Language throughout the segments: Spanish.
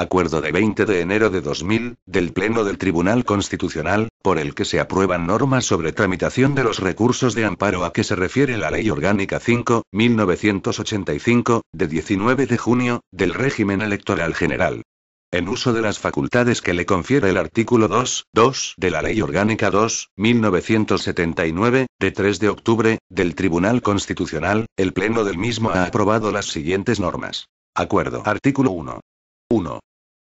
Acuerdo de 20 de enero de 2000, del Pleno del Tribunal Constitucional, por el que se aprueban normas sobre tramitación de los recursos de amparo a que se refiere la Ley Orgánica 5, 1985, de 19 de junio, del régimen electoral general. En uso de las facultades que le confiere el artículo 2, 2 de la Ley Orgánica 2, 1979, de 3 de octubre, del Tribunal Constitucional, el Pleno del mismo ha aprobado las siguientes normas. Acuerdo. Artículo 1. 1.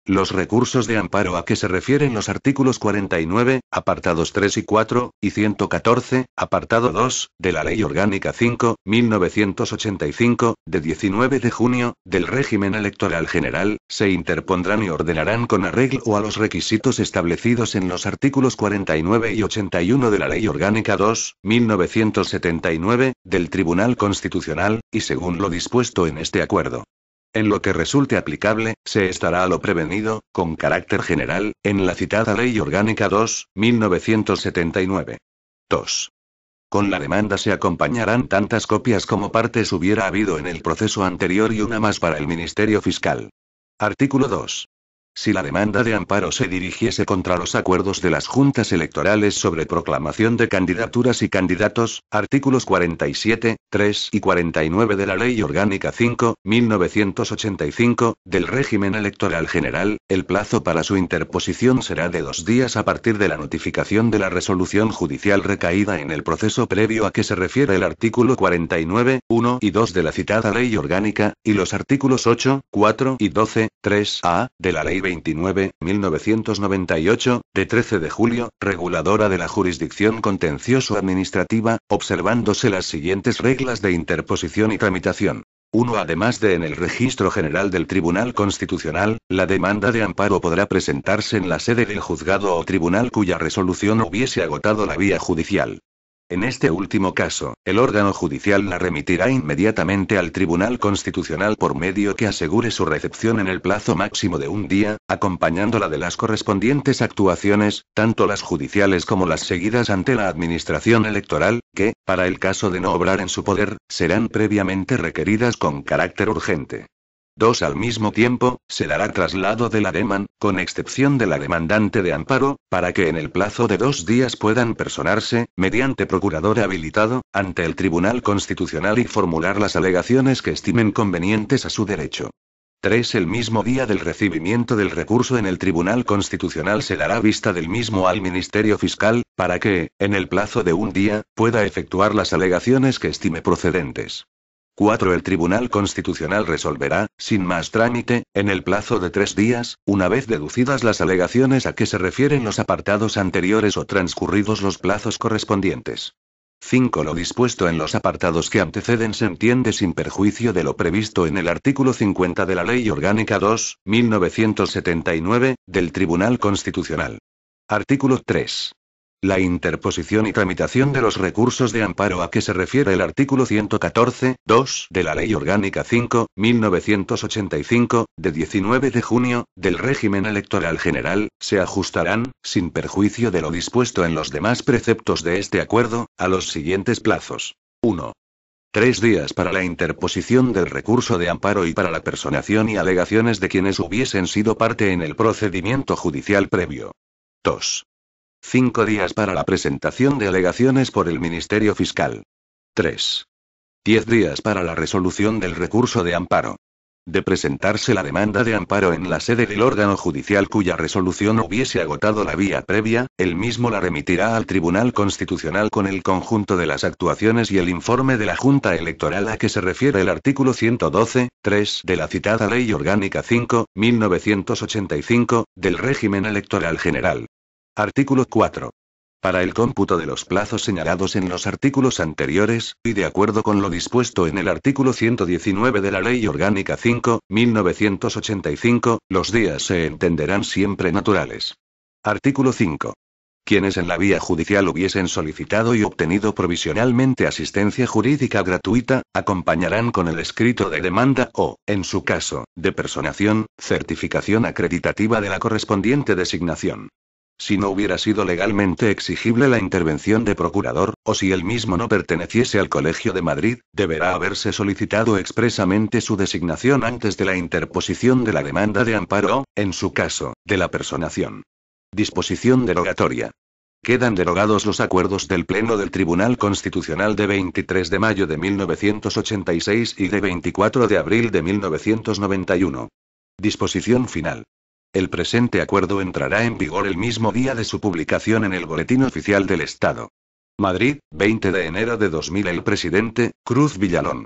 Los recursos de amparo a que se refieren los artículos 49, apartados 3 y 4, y 114, apartado 2, de la Ley Orgánica 5, 1985, de 19 de junio, del régimen electoral general, se interpondrán y ordenarán con arreglo a los requisitos establecidos en los artículos 49 y 81 de la Ley Orgánica 2, 1979, del Tribunal Constitucional, y según lo dispuesto en este acuerdo. En lo que resulte aplicable, se estará a lo prevenido, con carácter general, en la citada Ley Orgánica 2, 1979. 2. Con la demanda se acompañarán tantas copias como partes hubiera habido en el proceso anterior y una más para el Ministerio Fiscal. Artículo 2. Si la demanda de amparo se dirigiese contra los acuerdos de las juntas electorales sobre proclamación de candidaturas y candidatos, artículos 47, 3 y 49 de la Ley Orgánica 5, 1985, del régimen electoral general, el plazo para su interposición será de dos días a partir de la notificación de la resolución judicial recaída en el proceso previo a que se refiere el artículo 49, 1 y 2 de la citada Ley Orgánica, y los artículos 8, 4 y 12, 3a, de la Ley 29, 1998, de 13 de julio, reguladora de la jurisdicción contencioso-administrativa, observándose las siguientes reglas de interposición y tramitación. 1. Además de en el Registro General del Tribunal Constitucional, la demanda de amparo podrá presentarse en la sede del juzgado o tribunal cuya resolución hubiese agotado la vía judicial. En este último caso, el órgano judicial la remitirá inmediatamente al Tribunal Constitucional por medio que asegure su recepción en el plazo máximo de un día, acompañándola de las correspondientes actuaciones, tanto las judiciales como las seguidas ante la Administración Electoral, que, para el caso de no obrar en su poder, serán previamente requeridas con carácter urgente. 2. al mismo tiempo, se dará traslado del ademan, con excepción de la demandante de amparo, para que en el plazo de dos días puedan personarse, mediante procurador habilitado, ante el Tribunal Constitucional y formular las alegaciones que estimen convenientes a su derecho. 3. El mismo día del recibimiento del recurso en el Tribunal Constitucional se dará vista del mismo al Ministerio Fiscal, para que, en el plazo de un día, pueda efectuar las alegaciones que estime procedentes. 4. El Tribunal Constitucional resolverá, sin más trámite, en el plazo de tres días, una vez deducidas las alegaciones a que se refieren los apartados anteriores o transcurridos los plazos correspondientes. 5. Lo dispuesto en los apartados que anteceden se entiende sin perjuicio de lo previsto en el artículo 50 de la Ley Orgánica 2, 1979, del Tribunal Constitucional. Artículo 3. La interposición y tramitación de los recursos de amparo a que se refiere el artículo 114, 2 de la Ley Orgánica 5, 1985, de 19 de junio, del régimen electoral general, se ajustarán, sin perjuicio de lo dispuesto en los demás preceptos de este acuerdo, a los siguientes plazos. 1. Tres días para la interposición del recurso de amparo y para la personación y alegaciones de quienes hubiesen sido parte en el procedimiento judicial previo. 2. Cinco días para la presentación de alegaciones por el Ministerio Fiscal. 3. 10 días para la resolución del recurso de amparo. De presentarse la demanda de amparo en la sede del órgano judicial cuya resolución hubiese agotado la vía previa, el mismo la remitirá al Tribunal Constitucional con el conjunto de las actuaciones y el informe de la Junta Electoral a que se refiere el artículo 112, 3 de la citada Ley Orgánica 5, 1985, del régimen electoral general. Artículo 4. Para el cómputo de los plazos señalados en los artículos anteriores, y de acuerdo con lo dispuesto en el artículo 119 de la Ley Orgánica 5, 1985, los días se entenderán siempre naturales. Artículo 5. Quienes en la vía judicial hubiesen solicitado y obtenido provisionalmente asistencia jurídica gratuita, acompañarán con el escrito de demanda o, en su caso, de personación, certificación acreditativa de la correspondiente designación si no hubiera sido legalmente exigible la intervención de procurador, o si él mismo no perteneciese al Colegio de Madrid, deberá haberse solicitado expresamente su designación antes de la interposición de la demanda de amparo en su caso, de la personación. Disposición derogatoria. Quedan derogados los acuerdos del Pleno del Tribunal Constitucional de 23 de mayo de 1986 y de 24 de abril de 1991. Disposición final. El presente acuerdo entrará en vigor el mismo día de su publicación en el Boletín Oficial del Estado. Madrid, 20 de enero de 2000 El presidente, Cruz Villalón.